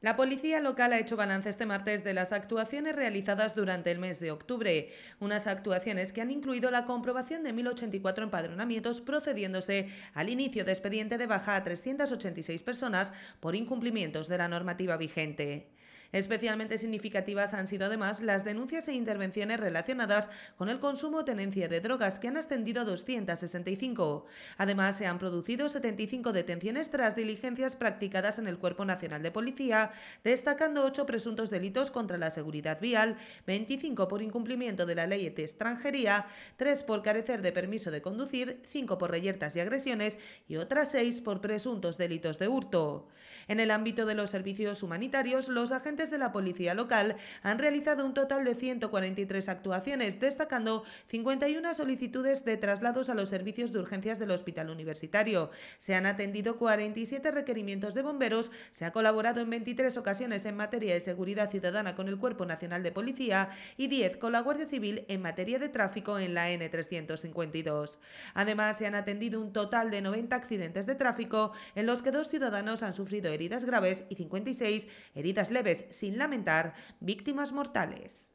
La policía local ha hecho balance este martes de las actuaciones realizadas durante el mes de octubre, unas actuaciones que han incluido la comprobación de 1.084 empadronamientos procediéndose al inicio de expediente de baja a 386 personas por incumplimientos de la normativa vigente. Especialmente significativas han sido además las denuncias e intervenciones relacionadas con el consumo o tenencia de drogas que han ascendido a 265. Además, se han producido 75 detenciones tras diligencias practicadas en el Cuerpo Nacional de Policía, destacando 8 presuntos delitos contra la seguridad vial, 25 por incumplimiento de la ley de extranjería, 3 por carecer de permiso de conducir, 5 por reyertas y agresiones y otras 6 por presuntos delitos de hurto. En el ámbito de los servicios humanitarios, los agentes de la policía local han realizado un total de 143 actuaciones, destacando 51 solicitudes de traslados a los servicios de urgencias del Hospital Universitario. Se han atendido 47 requerimientos de bomberos, se ha colaborado en 23 ocasiones en materia de seguridad ciudadana con el Cuerpo Nacional de Policía y 10 con la Guardia Civil en materia de tráfico en la N352. Además, se han atendido un total de 90 accidentes de tráfico en los que dos ciudadanos han sufrido heridas graves y 56 heridas leves sin lamentar víctimas mortales.